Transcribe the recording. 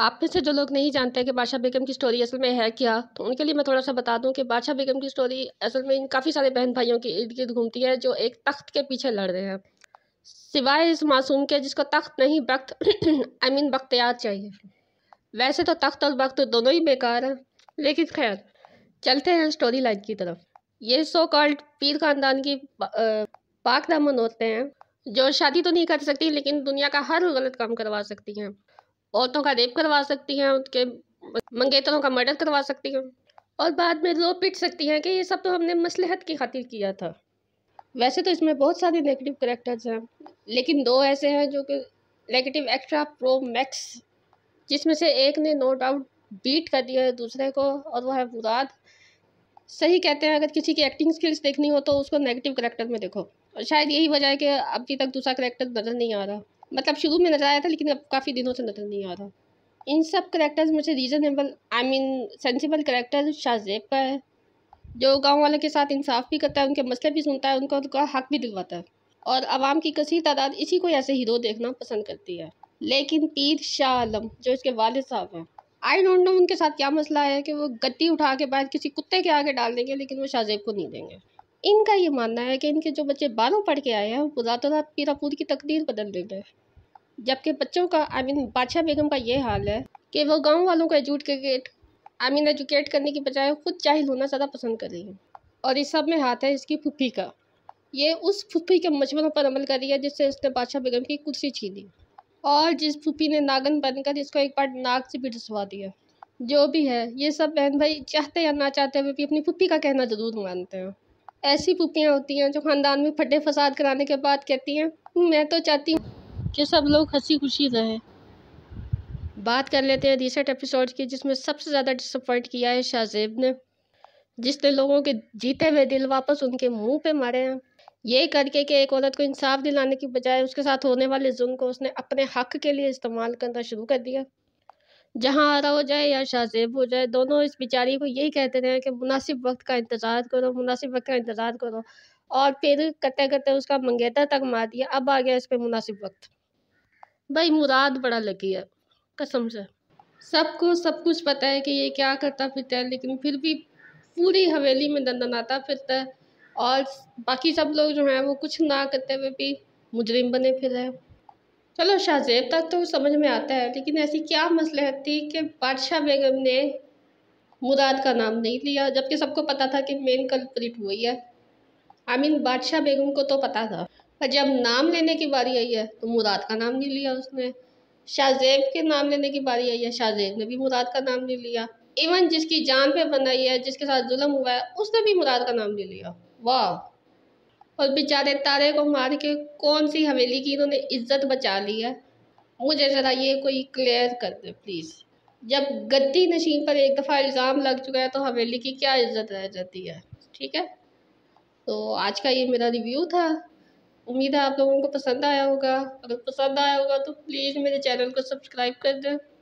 आप में से जो लोग नहीं जानते कि बादशाह बेगम की स्टोरी असल में है क्या तो उनके लिए मैं थोड़ा सा बता दूं कि बादशाह बेगम की स्टोरी असल में इन काफ़ी सारे बहन भाइयों की इर्द गिर्द घूमती है जो एक तख्त के पीछे लड़ रहे हैं सिवाय इस मासूम के जिसको तख्त नहीं वक्त आई मीन बख्तियार चाहिए वैसे तो तख्त और वक्त दोनों ही बेकार हैं लेकिन खैर चलते हैं स्टोरी लाइन की तरफ ये सो कॉल्ड पीर खानदान की पाक दामन होते हैं जो शादी तो नहीं कर सकती लेकिन दुनिया का हर गलत काम करवा सकती हैं औरतों का रेप करवा सकती हैं उनके मंगेतरों का मर्डर करवा सकती हैं और बाद में लो पीट सकती हैं कि ये सब तो हमने मसलहत की खातिर किया था वैसे तो इसमें बहुत सारे नेगेटिव करेक्टर्स हैं लेकिन दो ऐसे हैं जो कि नेगेटिव एक्स्ट्रा प्रो मैक्स जिसमें से एक ने नो डाउट बीट कर दिया है दूसरे को और वह है मुराद सही कहते हैं अगर किसी की एक्टिंग स्किल्स देखनी हो तो उसको नेगेटिव करेक्टर में देखो और शायद यही वजह है कि अभी तक दूसरा करेक्टर नज़र नहीं आ रहा मतलब शुरू में नज़र आया था लेकिन अब काफ़ी दिनों से नज़र नहीं आ रहा इन सब करेक्टर्स मुझे reasonable I mean sensible character Shahzeb का है जो गांव वालों के साथ इंसाफ भी करता है उनके मसले भी सुनता है उनका उनका हक भी दिलवाता है और आवाम की कसी तादाद इसी को ऐसे हीरो देखना पसंद करती है लेकिन पीर शाह आलम जो इसके वाल साहब हैं आई डोंट नो उनके साथ क्या मसला है कि वो गद्दी उठा के बाद किसी कुत्ते के आगे डाल देंगे लेकिन वो शाहजेब को नहीं देंगे इनका ये मानना है कि इनके जो बच्चे बारहों पढ़ के आए हैं वो रातों रात पीरापुर की तकदीर बदल देते हैं जबकि बच्चों का आई मीन बादशाह बेगम का ये हाल है कि वो गाँव वालों को एजुकेट आई मीन एजुकेट करने की बजाय खुद चाहिल होना ज़्यादा पसंद कर रही है और इस सब में हाथ है इसकी फुफी का ये उस फुफी के मशवरों पर अमल कर रही है जिससे उसने बादशाह बेगम की कुर्सी छीनी और जिस फुफी ने नागन बनकर इसको एक बार नाग से भी डसवा दिया जो भी है ये सब बहन भाई चाहते या ना चाहते हुए भी अपनी फुफी का कहना ज़रूर मानते हैं ऐसी पुपियाँ होती हैं जो ख़ानदान में फटे फसाद कराने के बाद कहती हैं मैं तो चाहती हूँ कि सब लोग हंसी खुशी रहें बात कर लेते हैं रिसेंट एपिसोड की जिसमें सबसे ज़्यादा डिसअपॉइंट किया है शाहजेब ने जिसने लोगों के जीते हुए दिल वापस उनके मुंह पे मारे हैं ये करके कि एक औरत को इंसाफ दिलाने की बजाय उसके साथ होने वाले जुम्म को उसने अपने हक के लिए इस्तेमाल करना शुरू कर दिया जहाँ आ रहा हो जाए या शाहजेब हो जाए दोनों इस बेचारी को यही कहते रहे कि मुनासिब वक्त का इंतज़ार करो मुनासिब वक्त का इंतज़ार करो और फिर करते करते उसका मंगेतर तक मार दिया अब आ गया इस पर मुनासिब वक्त भाई मुराद बड़ा लगी है कसम से सबको सब कुछ पता है कि ये क्या करता फिरता है लेकिन फिर भी पूरी हवेली में दंदन आता फिरता है और बाकी सब लोग जो हैं वो कुछ ना करते हुए भी मुजरिम बने फिर रहे हैं चलो शाहजेब तक तो समझ में आता है लेकिन ऐसी क्या मसलहत थी कि बादशाह बेगम ने मुराद का नाम नहीं लिया जबकि सबको पता था कि मेन कल्प्रिट वही है आई मीन बादशाह बेगम को तो पता था पर जब नाम लेने की बारी आई है तो मुराद का नाम नहीं लिया उसने शाहजेब के नाम लेने की बारी आई है शाहजेब ने भी मुराद का नाम नहीं लिया इवन जिसकी जान पे बनाई है जिसके साथ जुलम हुआ है उसने भी मुराद का नाम नहीं लिया वाह और बेचारे तारे को मार के कौन सी हवेली की इन्होंने इज्जत बचा ली है मुझे ज़रा ये कोई क्लियर कर दे प्लीज़ जब गद्दी नशीन पर एक दफ़ा इल्ज़ाम लग चुका है तो हवेली की क्या इज्जत रह जाती है ठीक है तो आज का ये मेरा रिव्यू था उम्मीद है आप लोगों को पसंद आया होगा अगर पसंद आया होगा तो प्लीज़ मेरे चैनल को सब्सक्राइब कर दें